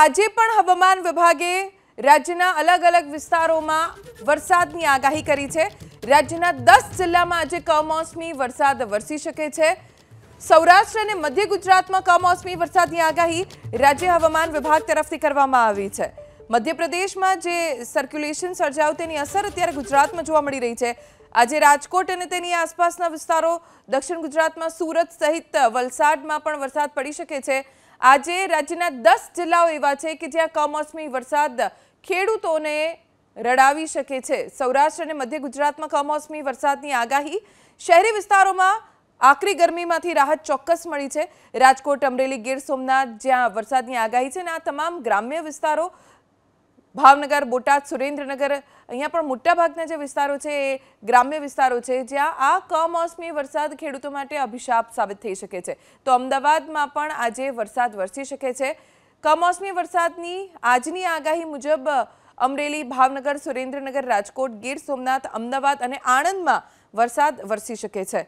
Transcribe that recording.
આજે પણ હવામાન વિભાગે રાજ્યના અલગ અલગ વિસ્તારોમાં વરસાદની આગાહી કરી છે રાજ્યના 10 જિલ્લામાં આજે કમોસમી વરસાદ વરસી શકે છે સૌરાષ્ટ્ર અને મધ્ય ગુજરાતમાં કમોસમી વરસાદની આગાહી રાજ્ય હવામાન વિભાગ તરફથી કરવામાં આવી છે મધ્યપ્રદેશમાં જે સર્ક્યુલેશન સર્જાઉતેની અસર અત્યારે ગુજરાતમાં જોવા મળી રહી છે આજે રાજકોટ અને તેની આસપાસના વિસ્તારો દક્ષિણ ગુજરાતમાં સુરત સહિત વલસાડમાં પણ વરસાદ પડી શકે છે આજે રાજ્યના દસ જિલ્લાઓ એવા છે કે જ્યાં કમોસમી વરસાદ ખેડૂતોને રડાવી શકે છે સૌરાષ્ટ્ર અને મધ્ય ગુજરાતમાં કમોસમી વરસાદની આગાહી શહેરી વિસ્તારોમાં આકરી ગરમીમાંથી રાહત ચોક્કસ મળી છે રાજકોટ અમરેલી ગીર સોમનાથ જ્યાં વરસાદની આગાહી છે અને આ તમામ ગ્રામ્ય વિસ્તારો ભાવનગર બોટા સુરેન્દ્રનગર અહીંયા પણ મોટા ભાગના જે વિસ્તારો છે એ ગ્રામ્ય વિસ્તારો છે જ્યાં આ કમોસમી વરસાદ ખેડૂતો માટે અભિશાપ સાબિત થઈ શકે છે તો અમદાવાદમાં પણ આજે વરસાદ વર્ષી શકે છે કમોસમી વરસાદની આજની આગાહી મુજબ અમરેલી ભાવનગર સુરેન્દ્રનગર રાજકોટ ગીર સોમનાથ અમદાવાદ અને આણંદમાં વરસાદ વર્ષી શકે છે